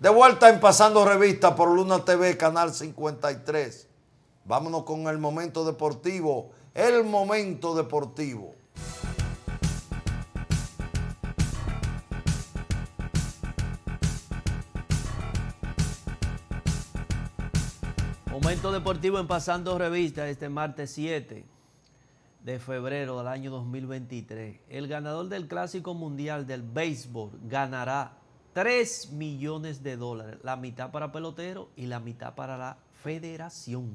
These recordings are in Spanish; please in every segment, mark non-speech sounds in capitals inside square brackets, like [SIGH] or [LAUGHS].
De vuelta en Pasando Revista por Luna TV, Canal 53. Vámonos con el momento deportivo. El momento deportivo. Momento deportivo en Pasando Revista este martes 7 de febrero del año 2023. El ganador del Clásico Mundial del Béisbol ganará 3 millones de dólares, la mitad para pelotero y la mitad para la federación.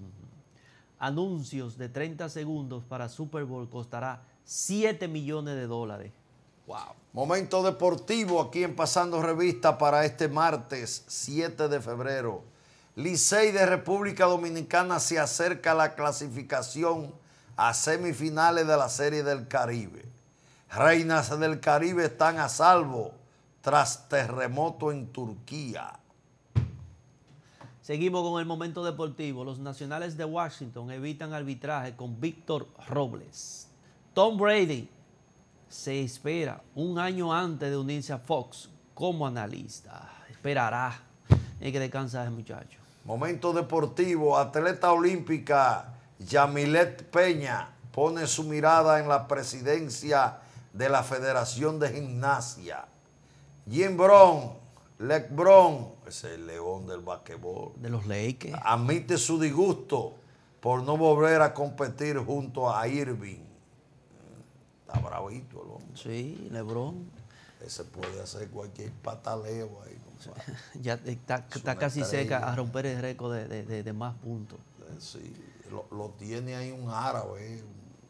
Anuncios de 30 segundos para Super Bowl costará 7 millones de dólares. Wow. Momento deportivo aquí en Pasando Revista para este martes 7 de febrero. Licey de República Dominicana se acerca a la clasificación a semifinales de la Serie del Caribe. Reinas del Caribe están a salvo tras terremoto en Turquía. Seguimos con el momento deportivo. Los nacionales de Washington evitan arbitraje con Víctor Robles. Tom Brady se espera un año antes de unirse a Fox como analista. Esperará. Hay que descansar ese muchacho. Momento deportivo. Atleta olímpica Yamilet Peña pone su mirada en la presidencia de la Federación de Gimnasia. Jim Brown, Lebron, es el león del basquetbol. De los Lakers. Admite su disgusto por no volver a competir junto a Irving. Está bravito el hombre. Sí, Lebron. Ese puede hacer cualquier pataleo ahí. [LAUGHS] ya está, casi seca a romper el récord de, más puntos. Sí, lo, tiene ahí un árabe,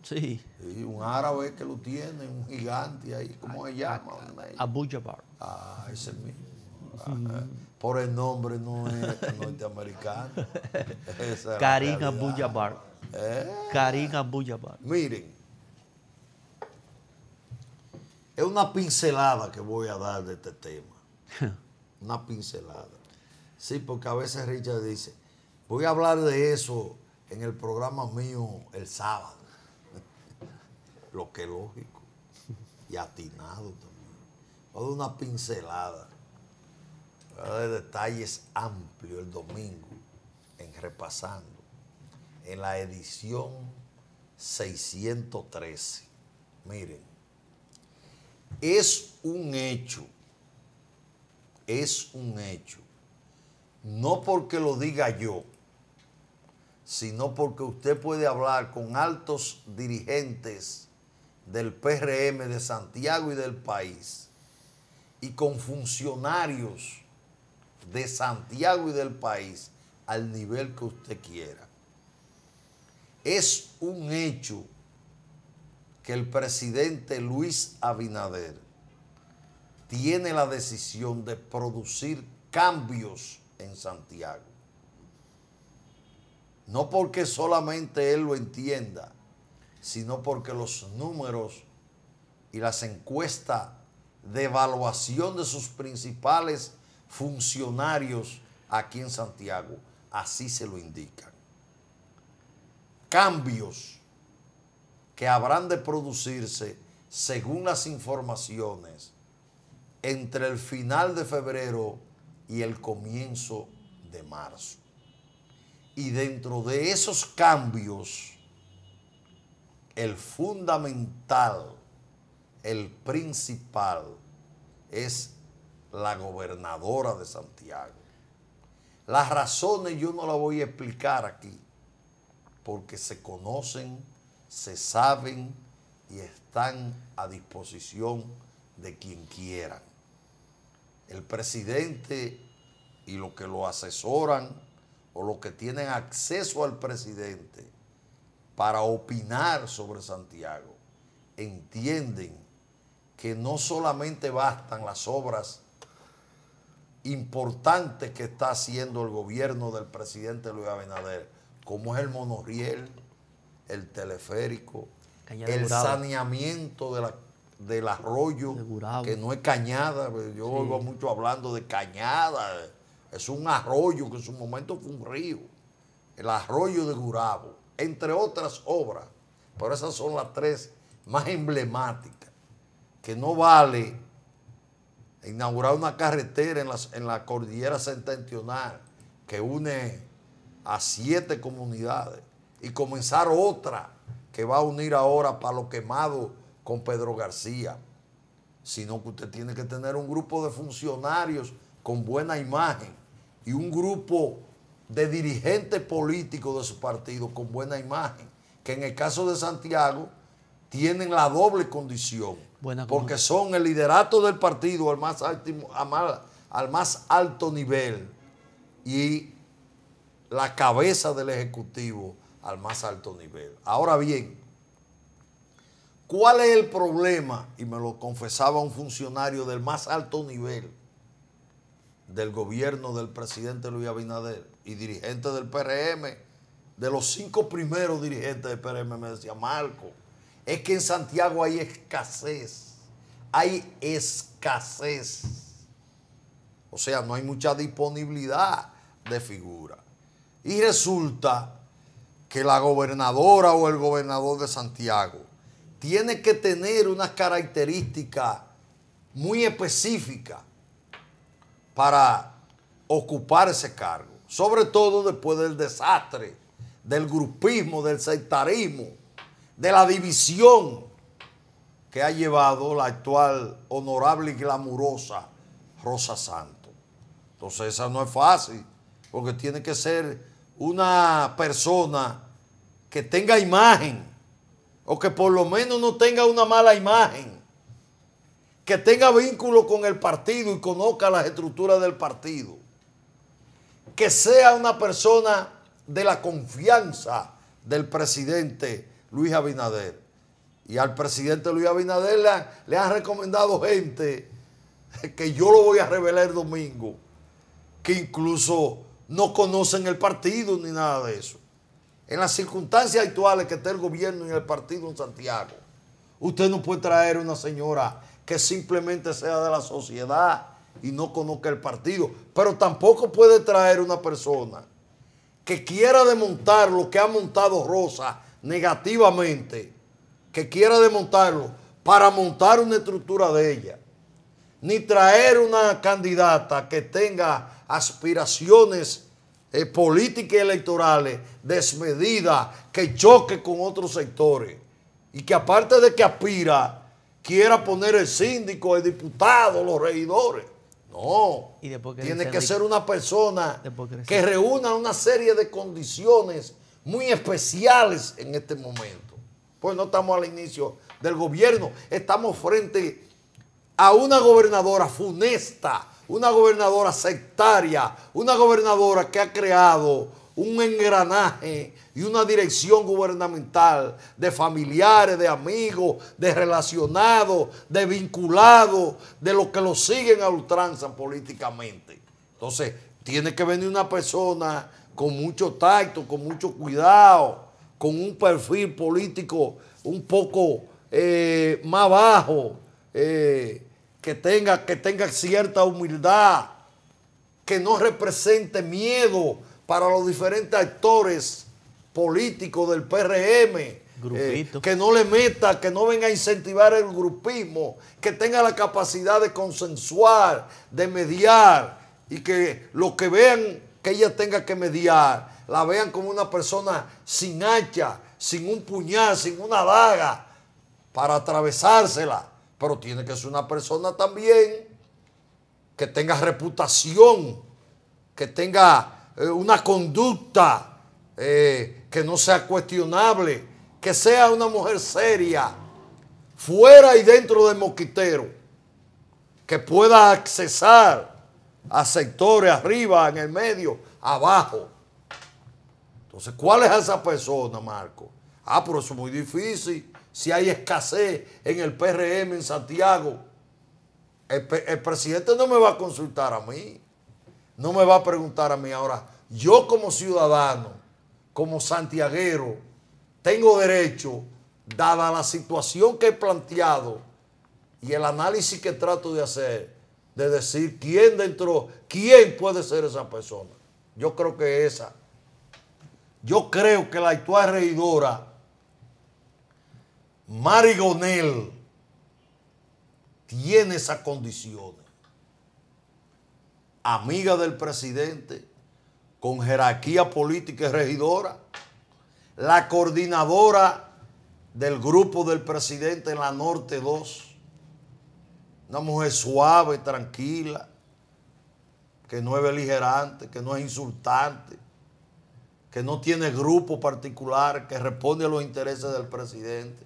Sí. Y un árabe que lo tiene, un gigante ahí, ¿cómo se llama? Abu Ah, ese mismo. Ah, por el nombre no es norteamericano. [LAUGHS] Karim Abu Jabbar. ¿Eh? Karim Abu Miren, es una pincelada que voy a dar de este tema. [LAUGHS] una pincelada. Sí, porque a veces Richard dice, voy a hablar de eso en el programa mío el sábado lo que lógico y atinado también. una pincelada de detalles amplios el domingo en Repasando, en la edición 613. Miren, es un hecho, es un hecho, no porque lo diga yo, sino porque usted puede hablar con altos dirigentes del PRM de Santiago y del país y con funcionarios de Santiago y del país al nivel que usted quiera. Es un hecho que el presidente Luis Abinader tiene la decisión de producir cambios en Santiago. No porque solamente él lo entienda, sino porque los números y las encuestas de evaluación de sus principales funcionarios aquí en Santiago así se lo indican. Cambios que habrán de producirse según las informaciones entre el final de febrero y el comienzo de marzo. Y dentro de esos cambios, el fundamental, el principal, es la gobernadora de Santiago. Las razones yo no las voy a explicar aquí, porque se conocen, se saben y están a disposición de quien quieran. El presidente y los que lo asesoran o los que tienen acceso al presidente para opinar sobre Santiago entienden que no solamente bastan las obras importantes que está haciendo el gobierno del presidente Luis Abinader, como es el monorriel, el teleférico, el saneamiento de la, del arroyo, que no es cañada, pues, yo oigo mucho hablando de cañada, es un arroyo que en su momento fue un río, el arroyo de Gurabo entre otras obras, pero esas son las tres más emblemáticas, que no vale inaugurar una carretera en la, cordillera sentencional que une a siete comunidades y comenzar otra que va a unir ahora para lo quemado con Pedro García, sino que usted tiene que tener un grupo de funcionarios con buena imagen y un grupo de dirigentes políticos de su partido con buena imagen, que en el caso de Santiago tienen la doble condición, porque son el liderato del partido al más, al más alto nivel y la cabeza del Ejecutivo al más alto nivel. Ahora bien, ¿cuál es el problema? Y me lo confesaba un funcionario del más alto nivel del gobierno del presidente Luis Abinader y dirigente del PRM, de los cinco primeros dirigentes del PRM, me decía Marco, es que en Santiago hay escasez, hay escasez. O sea, no hay mucha disponibilidad de figura. Y resulta que la gobernadora o el gobernador de Santiago tiene que tener unas características muy específicas para ocupar ese cargo, sobre todo después del desastre, del grupismo, del sectarismo, de la división que ha llevado la actual honorable y glamurosa Rosa Santos. Entonces esa no es fácil, porque tiene que ser una persona que tenga imagen, o que por lo menos no tenga una mala imagen que tenga vínculo con el partido y conozca las estructuras del partido, que sea una persona de la confianza del presidente Luis Abinader. Y al presidente Luis Abinader le, han, recomendado gente que yo lo voy a revelar domingo, que incluso no conocen el partido ni nada de eso. En las circunstancias actuales que está el gobierno y el partido en Santiago, usted no puede traer una señora que simplemente sea de la sociedad y no conozca el partido. Pero tampoco puede traer una persona que quiera desmontar lo que ha montado Rosa negativamente, que quiera desmontarlo para montar una estructura de ella, ni traer una candidata que tenga aspiraciones eh, políticas electorales desmedidas, que choque con otros sectores y que aparte de que aspira quiera poner el síndico, el diputado, los regidores. No, tiene que ser una persona que reúna una serie de condiciones muy especiales en este momento. Pues no estamos al inicio del gobierno, estamos frente a una gobernadora funesta, una gobernadora sectaria, una gobernadora que ha creado un engranaje y una dirección gubernamental de familiares, de amigos, de relacionados, de vinculados, de los que lo siguen a ultranza políticamente. Entonces, tiene que venir una persona con mucho tacto, con mucho cuidado, con un perfil político un poco eh, más bajo, eh, que, tenga, que tenga cierta humildad, que no represente miedo para los diferentes actores políticos del PRM. Eh, que no le meta, que no venga a incentivar el grupismo, que tenga la capacidad de consensuar, de mediar y que lo que vean que ella tenga que mediar, la vean como una persona sin hacha, sin un puñal, sin una daga, para atravesársela. Pero tiene que ser una persona también que tenga reputación, que tenga eh, una conducta eh, que no sea cuestionable, que sea una mujer seria, fuera y dentro de Moquitero, que pueda accesar a sectores arriba, en el medio, abajo. Entonces, ¿cuál es esa persona, Marco? Ah, pero es muy difícil. Si hay escasez en el PRM en Santiago, el, el presidente no me va a consultar a mí no me va a preguntar a mí ahora. Yo como ciudadano, como santiaguero, tengo derecho, dada la situación que he planteado y el análisis que trato de hacer, de decir quién dentro, quién puede ser esa persona. Yo creo que esa. Yo creo que la actual regidora, Gonel, tiene esas condiciones amiga del presidente, con jerarquía política y regidora, la coordinadora del grupo del presidente en la Norte 2, una mujer suave, tranquila, que no es beligerante, que no es insultante, que no tiene grupo particular, que responde a los intereses del presidente,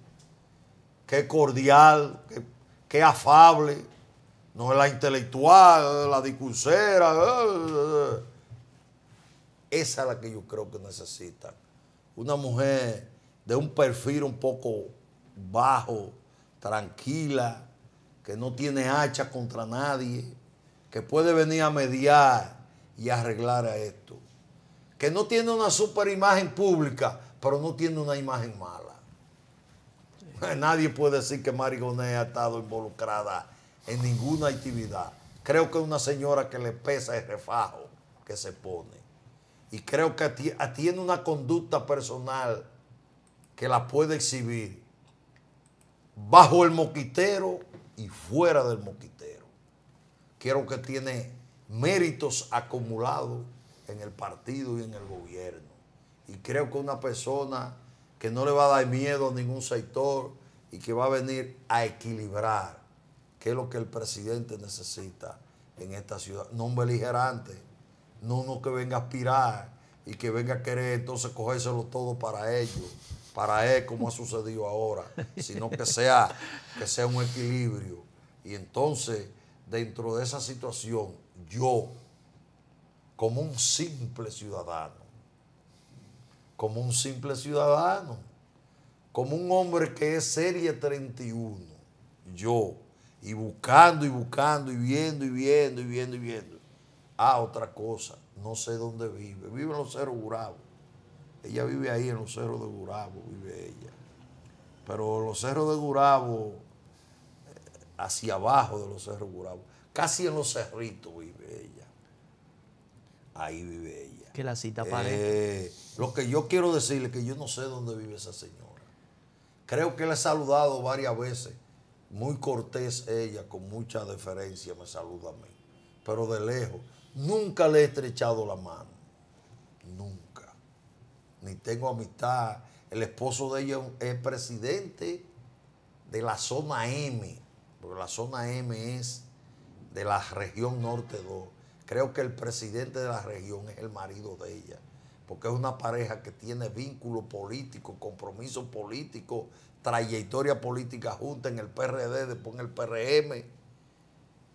que es cordial, que, que es afable, no es la intelectual, la discursera. Eh, eh, eh. Esa es la que yo creo que necesita. Una mujer de un perfil un poco bajo, tranquila, que no tiene hacha contra nadie, que puede venir a mediar y arreglar a esto. Que no tiene una super imagen pública, pero no tiene una imagen mala. Nadie puede decir que Marigone ha estado involucrada en ninguna actividad. Creo que es una señora que le pesa el refajo que se pone. Y creo que tiene una conducta personal que la puede exhibir bajo el moquitero y fuera del moquitero. Quiero que tiene méritos acumulados en el partido y en el gobierno. Y creo que una persona que no le va a dar miedo a ningún sector y que va a venir a equilibrar qué es lo que el presidente necesita en esta ciudad. No un beligerante, no uno que venga a aspirar y que venga a querer entonces cogérselo todo para ellos, para él como ha sucedido ahora, [LAUGHS] sino que sea, que sea un equilibrio. Y entonces, dentro de esa situación, yo, como un simple ciudadano, como un simple ciudadano, como un hombre que es serie 31, yo, y buscando y buscando y viendo y viendo y viendo y viendo. Ah, otra cosa, no sé dónde vive. Vive en los cerros Gurabo. Ella vive ahí en los cerros de Gurabo, vive ella. Pero los cerros de Gurabo, eh, hacia abajo de los cerros Gurabo, casi en los cerritos vive ella. Ahí vive ella. Que la cita eh, parece. lo que yo quiero decirle es que yo no sé dónde vive esa señora. Creo que la he saludado varias veces muy cortés ella, con mucha deferencia me saluda a mí, pero de lejos. Nunca le he estrechado la mano, nunca. Ni tengo amistad. El esposo de ella es presidente de la zona M, porque la zona M es de la región norte 2. Creo que el presidente de la región es el marido de ella porque es una pareja que tiene vínculo político, compromiso político, trayectoria política junta en el PRD, después en el PRM.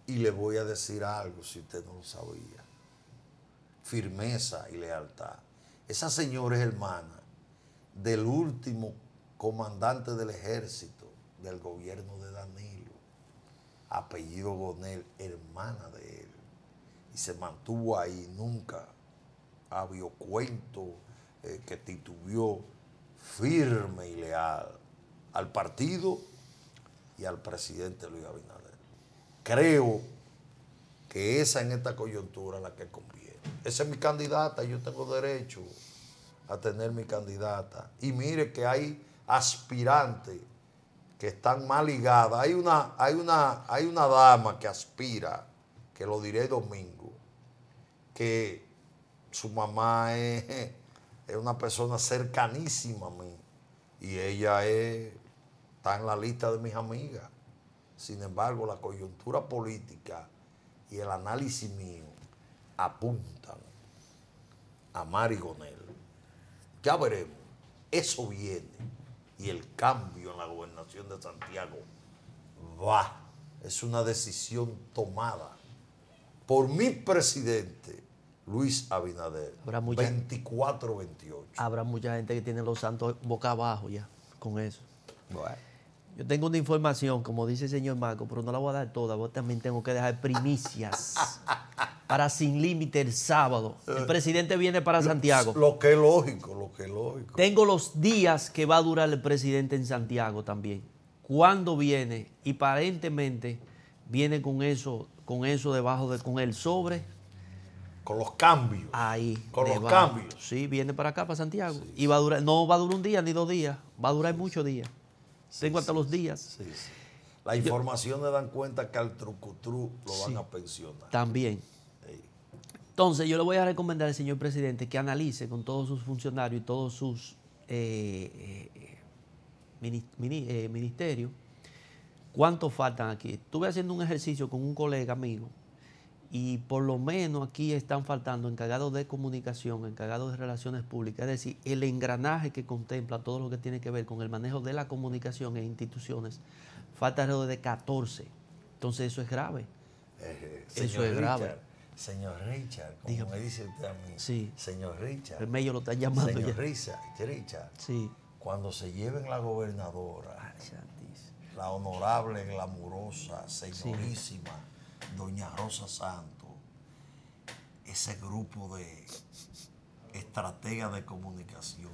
Y le voy a decir algo si usted no lo sabía. Firmeza y lealtad. Esa señora es hermana del último comandante del ejército del gobierno de Danilo, apellido Gonel, hermana de él. Y se mantuvo ahí nunca había cuento eh, que titubió firme y leal al partido y al presidente Luis Abinader. Creo que esa en esta coyuntura es la que conviene. Esa es mi candidata, yo tengo derecho a tener mi candidata. Y mire que hay aspirantes que están mal ligadas. Hay una, hay una, hay una dama que aspira, que lo diré domingo, que su mamá es, una persona cercanísima a mí y ella está en la lista de mis amigas. Sin embargo, la coyuntura política y el análisis mío apuntan a Mari Ya veremos, eso viene y el cambio en la gobernación de Santiago va. Es una decisión tomada por mi presidente Luis Abinader. Habrá mucha, 24, 28. Habrá mucha gente que tiene los santos boca abajo ya con eso. Yo tengo una información, como dice el señor Marco, pero no la voy a dar toda. Vos también tengo que dejar primicias [LAUGHS] para Sin Límite el sábado. El eh, presidente viene para Santiago. Lo que es lógico, lo que es lógico. Tengo los días que va a durar el presidente en Santiago también. ¿Cuándo viene? Y aparentemente viene con eso, con eso debajo de, con el sobre con los cambios. Ahí. Con los cambios. Sí, viene para acá, para Santiago. y va a durar, no va a durar un día ni dos días, va a durar muchos días. Tengo hasta los días. La información le dan cuenta que al trucutru lo van a pensionar. También. Entonces, yo le voy a recomendar al señor presidente que analice con todos sus funcionarios y todos sus eh, eh, eh, ministerios cuántos faltan aquí. Estuve haciendo un ejercicio con un colega amigo y por lo menos aquí están faltando encargados de comunicación, encargados de relaciones públicas, es decir, el engranaje que contempla todo lo que tiene que ver con el manejo de la comunicación e instituciones, falta alrededor de 14. Entonces eso es grave. Eh, eh, eso es grave. Señor Richard, como me dice usted sí. señor Richard. El medio lo está llamando Señor Richard, Richard sí. cuando se lleven la gobernadora, la honorable, glamurosa, señorísima, Doña Rosa Santos, ese grupo de estrategas de comunicación,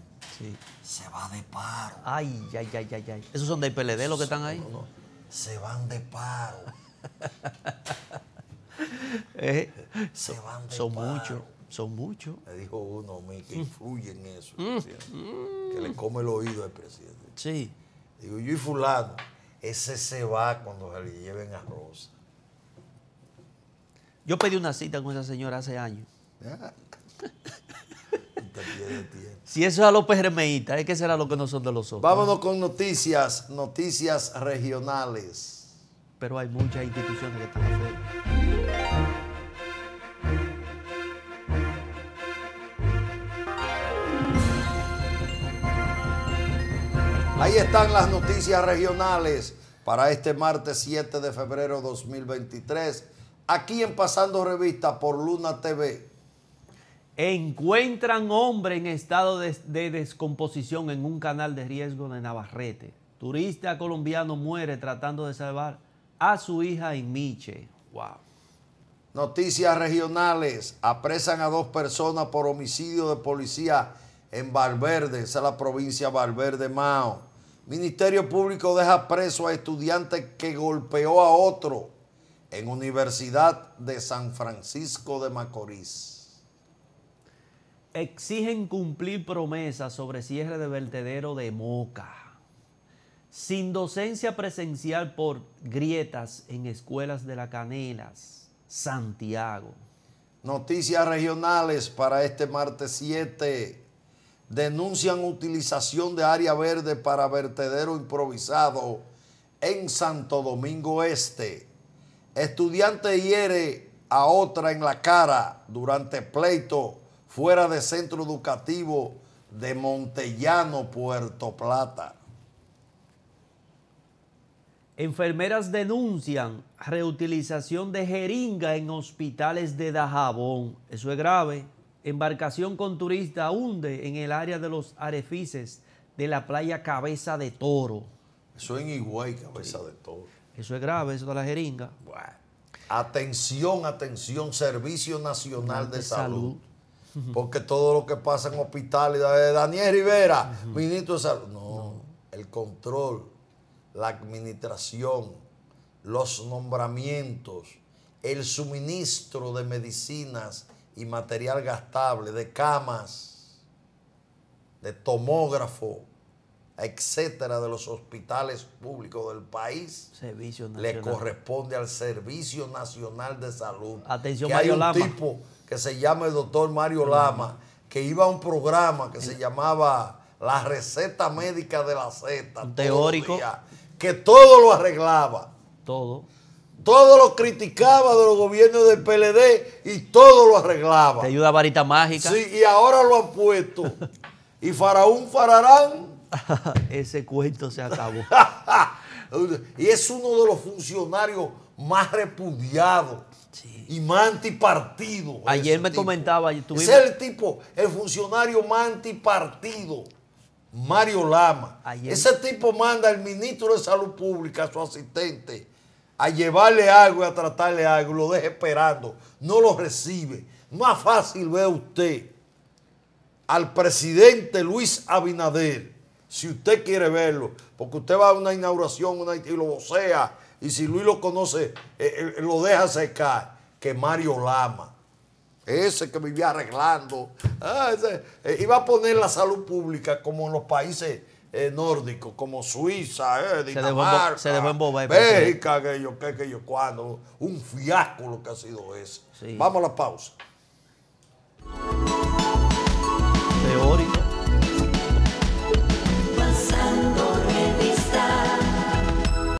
se va de paro. Ay, ay, ay, ay, ay. ¿Esos son del PLD los que están ahí? No, Se van de paro. [LAUGHS] Eh, se van son muchos, son muchos. me dijo uno a mí que mm. influye en eso, mm. que le come el oído al presidente. Sí. Digo, yo y fulano, ese se va cuando se le lleven a Rosa. Yo pedí una cita con esa señora hace años. [LAUGHS] si eso es a López Hermeita, es que será lo que no son de los otros? Vámonos con noticias, noticias regionales. Pero hay muchas instituciones que están afuera. Ahí están las noticias regionales para este martes 7 de febrero 2023 aquí en Pasando Revista por Luna TV. Encuentran hombre en estado de, descomposición en un canal de riesgo de Navarrete. Turista colombiano muere tratando de salvar a su hija en Miche. Wow. Noticias regionales. Apresan a dos personas por homicidio de policía en Valverde, esa es la provincia de Valverde Mao. Ministerio Público deja preso a estudiante que golpeó a otro en Universidad de San Francisco de Macorís. Exigen cumplir promesas sobre cierre de vertedero de Moca. Sin docencia presencial por grietas en escuelas de la Canelas, Santiago. Noticias regionales para este martes 7. Denuncian utilización de área verde para vertedero improvisado en Santo Domingo Este. Estudiante hiere a otra en la cara durante pleito fuera de centro educativo de Montellano, Puerto Plata. Enfermeras denuncian reutilización de jeringa en hospitales de Dajabón. Eso es grave. Embarcación con turista hunde en el área de los arefices de la playa Cabeza de Toro. Eso en Higüey, Cabeza de Toro. Eso es grave, eso de la jeringa. Atención, atención, Servicio Nacional de, Salud. [LAUGHS] Porque todo lo que pasa en hospitales, Daniel Rivera, ministro de Salud. no, el control, la administración, los nombramientos, el suministro de medicinas y material gastable, de camas, de tomógrafo, etcétera, de los hospitales públicos del país le corresponde al Servicio Nacional de Salud. Atención, que Mario hay un tipo que se llama el doctor Mario Lama, que iba a un programa que se llamaba La Receta Médica de la Z. Teórico. que todo lo arreglaba. Todo. Todo lo criticaba de los gobiernos del PLD y todo lo arreglaba. Te ayuda varita mágica. Sí, y ahora lo han puesto. [LAUGHS] y Faraón Fararán [LAUGHS] Ese cuento se acabó. [LAUGHS] y es uno de los funcionarios más repudiados y más partido. Ayer me comentaba. Es el tipo, el funcionario más antipartido. Mario Lama. Ese tipo manda al ministro de Salud Pública, a su asistente, a llevarle algo y a tratarle algo. Lo deja esperando. No lo recibe. Más fácil ve usted al presidente Luis Abinader si usted quiere verlo, porque usted va a una inauguración una, y lo vocea, y si Luis lo conoce, eh, eh, eh, lo deja secar, que Mario Lama, ese que vivía arreglando, iba ah, a poner la salud pública como en los países nórdicos, como Suiza, Dinamarca, se dejó embobar, Bélgica, que que un fiasco lo que ha sido ese. Vamos a la pausa.